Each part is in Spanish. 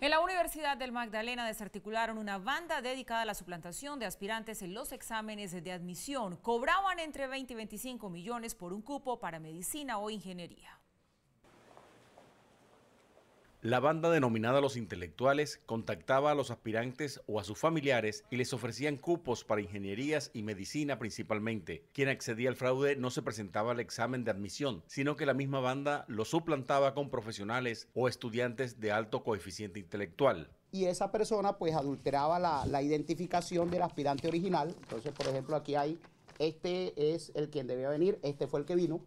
En la Universidad del Magdalena desarticularon una banda dedicada a la suplantación de aspirantes en los exámenes de admisión. Cobraban entre 20 y 25 millones por un cupo para medicina o ingeniería. La banda denominada Los Intelectuales contactaba a los aspirantes o a sus familiares y les ofrecían cupos para ingenierías y medicina principalmente. Quien accedía al fraude no se presentaba al examen de admisión, sino que la misma banda lo suplantaba con profesionales o estudiantes de alto coeficiente intelectual y esa persona pues adulteraba la, identificación del aspirante original. Entonces, por ejemplo, aquí hay, este es el quien debía venir, este fue el que vino,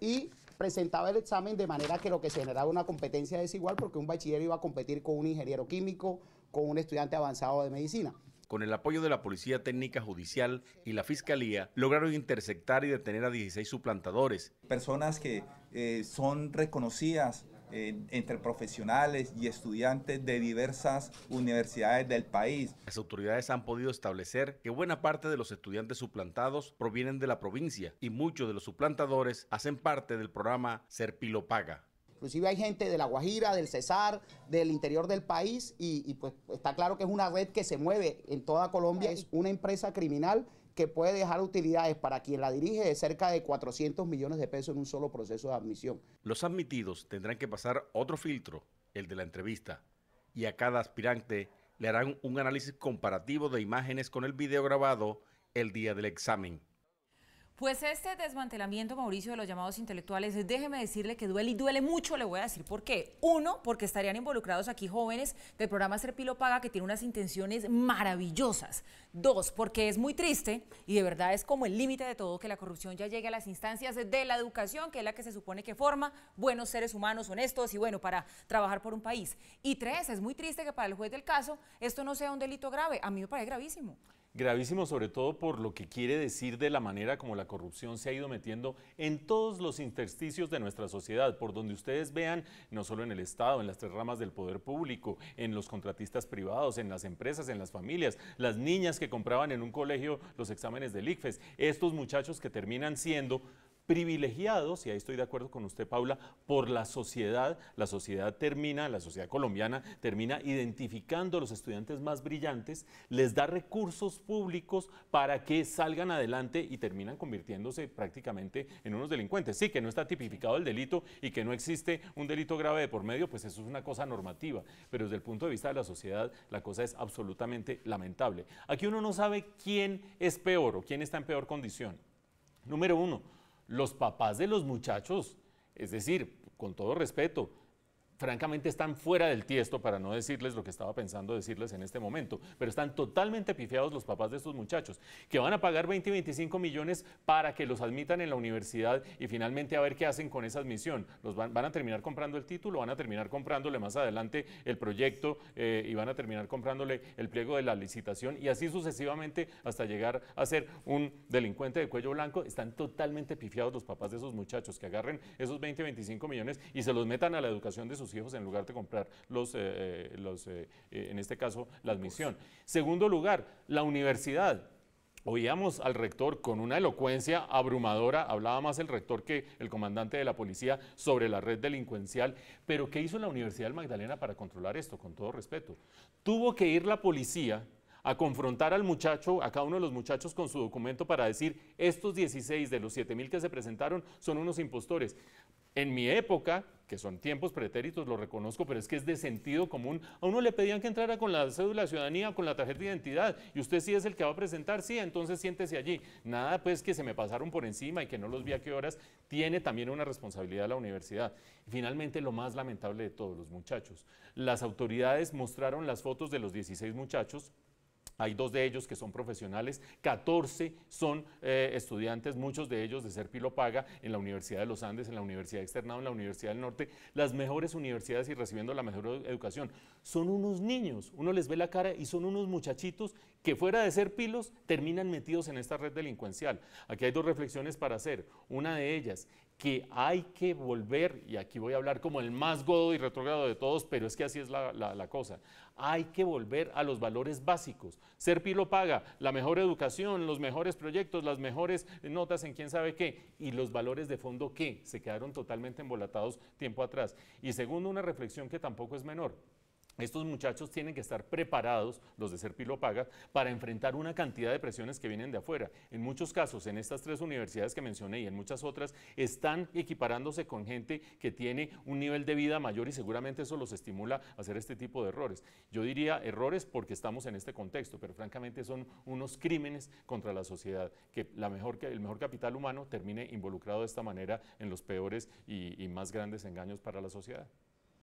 y presentaba el examen de manera que lo que generaba una competencia desigual porque un bachiller iba a competir con un ingeniero químico, con un estudiante avanzado de medicina. Con el apoyo de la Policía Técnica Judicial y la Fiscalía, lograron interceptar y detener a 16 suplantadores. Personas que eh, son reconocidas eh, entre profesionales y estudiantes de diversas universidades del país. Las autoridades han podido establecer que buena parte de los estudiantes suplantados provienen de la provincia y muchos de los suplantadores hacen parte del programa Serpilopaga. Inclusive hay gente de La Guajira, del Cesar, del interior del país y, y pues está claro que es una red que se mueve en toda Colombia, es una empresa criminal que puede dejar utilidades para quien la dirige de cerca de 400 millones de pesos en un solo proceso de admisión. Los admitidos tendrán que pasar otro filtro, el de la entrevista, y a cada aspirante le harán un análisis comparativo de imágenes con el video grabado el día del examen. Pues este desmantelamiento, Mauricio, de los llamados intelectuales, déjeme decirle que duele y duele mucho, le voy a decir por qué. Uno, porque estarían involucrados aquí jóvenes del programa Serpilo Paga que tiene unas intenciones maravillosas. Dos, porque es muy triste y de verdad es como el límite de todo que la corrupción ya llegue a las instancias de la educación, que es la que se supone que forma buenos seres humanos honestos y bueno, para trabajar por un país. Y tres, es muy triste que para el juez del caso esto no sea un delito grave. A mí me parece gravísimo. Gravísimo sobre todo por lo que quiere decir de la manera como la corrupción se ha ido metiendo en todos los intersticios de nuestra sociedad, por donde ustedes vean, no solo en el Estado, en las tres ramas del poder público, en los contratistas privados, en las empresas, en las familias, las niñas que compraban en un colegio los exámenes del ICFES, estos muchachos que terminan siendo privilegiados, y ahí estoy de acuerdo con usted, Paula, por la sociedad. La sociedad termina, la sociedad colombiana termina identificando a los estudiantes más brillantes, les da recursos públicos para que salgan adelante y terminan convirtiéndose prácticamente en unos delincuentes. Sí, que no está tipificado el delito y que no existe un delito grave de por medio, pues eso es una cosa normativa, pero desde el punto de vista de la sociedad la cosa es absolutamente lamentable. Aquí uno no sabe quién es peor o quién está en peor condición. Número uno, los papás de los muchachos. Es decir, con todo respeto, francamente están fuera del tiesto para no decirles lo que estaba pensando decirles en este momento, pero están totalmente pifiados los papás de esos muchachos, que van a pagar 20 y 25 millones para que los admitan en la universidad y finalmente a ver qué hacen con esa admisión. Los van, a terminar comprando el título, van a terminar comprándole más adelante el proyecto eh, y van a terminar comprándole el pliego de la licitación y así sucesivamente hasta llegar a ser un delincuente de cuello blanco. Están totalmente pifiados los papás de esos muchachos, que agarren esos 20 y 25 millones y se los metan a la educación de sus hijos en lugar de comprar los, eh, eh, los eh, en este caso, la admisión. Segundo lugar, la universidad. Oíamos al rector con una elocuencia abrumadora, hablaba más el rector que el comandante de la policía sobre la red delincuencial, pero ¿qué hizo la Universidad del Magdalena para controlar esto? Con todo respeto. Tuvo que ir la policía a confrontar al muchacho, a cada uno de los muchachos con su documento para decir, estos 16 de los 7 mil que se presentaron son unos impostores. En mi época, que son tiempos pretéritos, lo reconozco, pero es que es de sentido común. A uno le pedían que entrara con la cédula de ciudadanía, con la tarjeta de identidad, y usted sí es el que va a presentar, sí, entonces siéntese allí. Nada, pues que se me pasaron por encima y que no los vi a qué horas, tiene también una responsabilidad la universidad. finalmente, lo más lamentable de todos los muchachos. Las autoridades mostraron las fotos de los 16 muchachos hay dos de ellos que son profesionales, 14 son eh, estudiantes, muchos de ellos de ser paga en la Universidad de los Andes, en la Universidad Externado, en la Universidad del Norte, las mejores universidades y recibiendo la mejor educación. Son unos niños, uno les ve la cara y son unos muchachitos que fuera de ser pilos, terminan metidos en esta red delincuencial. Aquí hay dos reflexiones para hacer. Una de ellas, que hay que volver, y aquí voy a hablar como el más godo y retrógrado de todos, pero es que así es la, cosa, hay que volver a los valores básicos. Ser pilo paga, la mejor educación, los mejores proyectos, las mejores notas en quién sabe qué, y los valores de fondo que se quedaron totalmente embolatados tiempo atrás. Y segundo, una reflexión que tampoco es menor estos muchachos tienen que estar preparados, los de Serpilo Paga, para enfrentar una cantidad de presiones que vienen de afuera. En muchos casos, en estas tres universidades que mencioné y en muchas otras, están equiparándose con gente que tiene un nivel de vida mayor y seguramente eso los estimula a hacer este tipo de errores. Yo diría errores porque estamos en este contexto, pero francamente son unos crímenes contra la sociedad, que el mejor capital humano termine involucrado de esta manera en los peores y más grandes engaños para la sociedad.